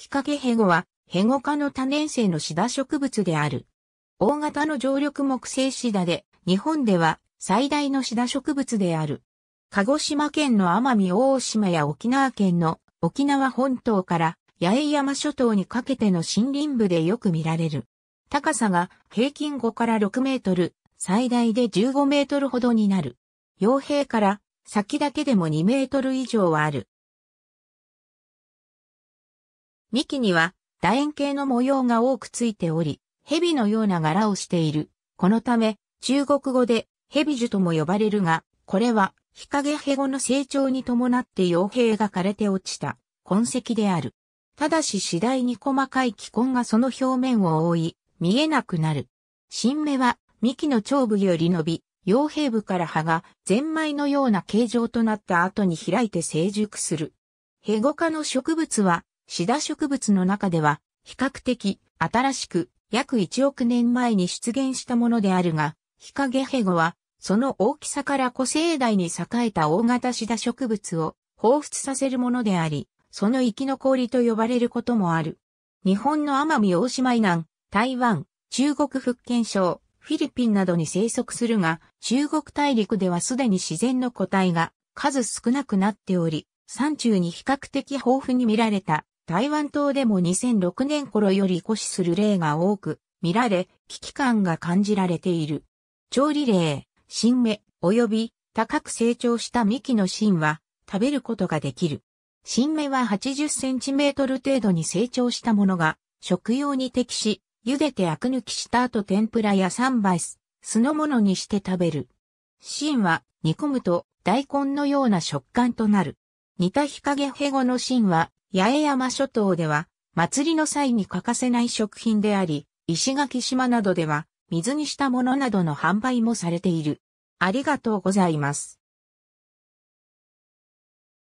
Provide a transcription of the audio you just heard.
日陰ヘゴは、ヘゴ科の多年生のシダ植物である。大型の常緑木製シダで、日本では最大のシダ植物である。鹿児島県の奄美大島や沖縄県の沖縄本島から八重山諸島にかけての森林部でよく見られる。高さが平均5から6メートル、最大で15メートルほどになる。傭兵から先だけでも2メートル以上はある。幹には楕円形の模様が多くついており、蛇のような柄をしている。このため、中国語で蛇樹とも呼ばれるが、これは日陰ヘゴの成長に伴って傭兵が枯れて落ちた痕跡である。ただし次第に細かい気根がその表面を覆い、見えなくなる。新芽は幹の頂部より伸び、傭兵部から葉がゼンマイのような形状となった後に開いて成熟する。ヘゴ科の植物はシダ植物の中では、比較的新しく約1億年前に出現したものであるが、ヒカゲヘゴは、その大きさから古生代に栄えた大型シダ植物を彷彿させるものであり、その生き残りと呼ばれることもある。日本の奄美大島以南、台湾、中国福建省、フィリピンなどに生息するが、中国大陸ではすでに自然の個体が数少なくなっており、山中に比較的豊富に見られた台湾島でも2006年頃より固視する例が多く、見られ、危機感が感じられている。調理例、新芽、及び高く成長した幹の芯は食べることができる。新芽は80センチメートル程度に成長したものが食用に適し、茹でてアク抜きした後天ぷらやサンバイス、酢の物にして食べる。芯は煮込むと大根のような食感となる。煮た日陰ヘゴの芯は八重山諸島では、祭りの際に欠かせない食品であり、石垣島などでは、水にしたものなどの販売もされている。ありがとうございます。